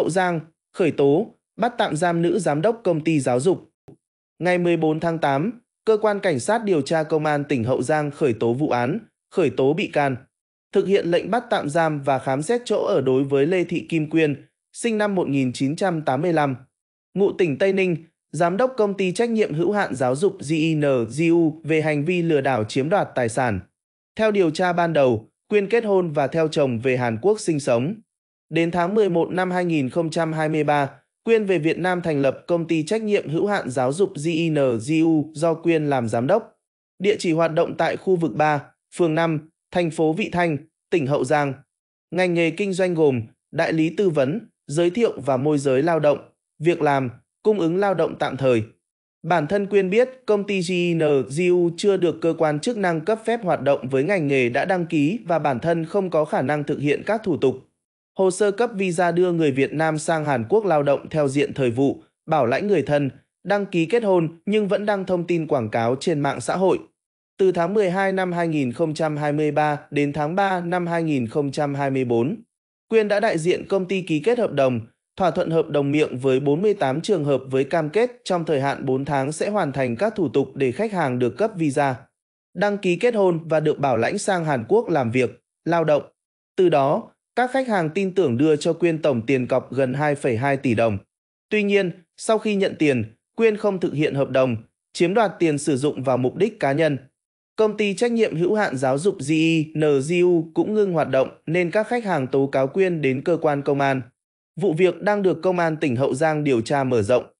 Hậu Giang khởi tố, bắt tạm giam nữ giám đốc công ty giáo dục. Ngày 14 tháng 8, cơ quan cảnh sát điều tra công an tỉnh Hậu Giang khởi tố vụ án, khởi tố bị can, thực hiện lệnh bắt tạm giam và khám xét chỗ ở đối với Lê Thị Kim Quyên, sinh năm 1985, ngụ tỉnh Tây Ninh, giám đốc công ty trách nhiệm hữu hạn giáo dục GINGU về hành vi lừa đảo chiếm đoạt tài sản. Theo điều tra ban đầu, Quyên kết hôn và theo chồng về Hàn Quốc sinh sống. Đến tháng 11 năm 2023, Quyên về Việt Nam thành lập công ty trách nhiệm hữu hạn giáo dục GINGU do Quyên làm giám đốc. Địa chỉ hoạt động tại khu vực 3, phường 5, thành phố Vị Thanh, tỉnh Hậu Giang. Ngành nghề kinh doanh gồm đại lý tư vấn, giới thiệu và môi giới lao động, việc làm, cung ứng lao động tạm thời. Bản thân Quyên biết công ty GINGU chưa được cơ quan chức năng cấp phép hoạt động với ngành nghề đã đăng ký và bản thân không có khả năng thực hiện các thủ tục Hồ sơ cấp visa đưa người Việt Nam sang Hàn Quốc lao động theo diện thời vụ, bảo lãnh người thân, đăng ký kết hôn nhưng vẫn đăng thông tin quảng cáo trên mạng xã hội. Từ tháng 12 năm 2023 đến tháng 3 năm 2024, Quyên đã đại diện công ty ký kết hợp đồng, thỏa thuận hợp đồng miệng với 48 trường hợp với cam kết trong thời hạn 4 tháng sẽ hoàn thành các thủ tục để khách hàng được cấp visa, đăng ký kết hôn và được bảo lãnh sang Hàn Quốc làm việc, lao động. Từ đó, các khách hàng tin tưởng đưa cho Quyên tổng tiền cọc gần 2,2 tỷ đồng. Tuy nhiên, sau khi nhận tiền, Quyên không thực hiện hợp đồng, chiếm đoạt tiền sử dụng vào mục đích cá nhân. Công ty trách nhiệm hữu hạn giáo dục GINGU e cũng ngưng hoạt động nên các khách hàng tố cáo Quyên đến cơ quan công an. Vụ việc đang được Công an tỉnh Hậu Giang điều tra mở rộng.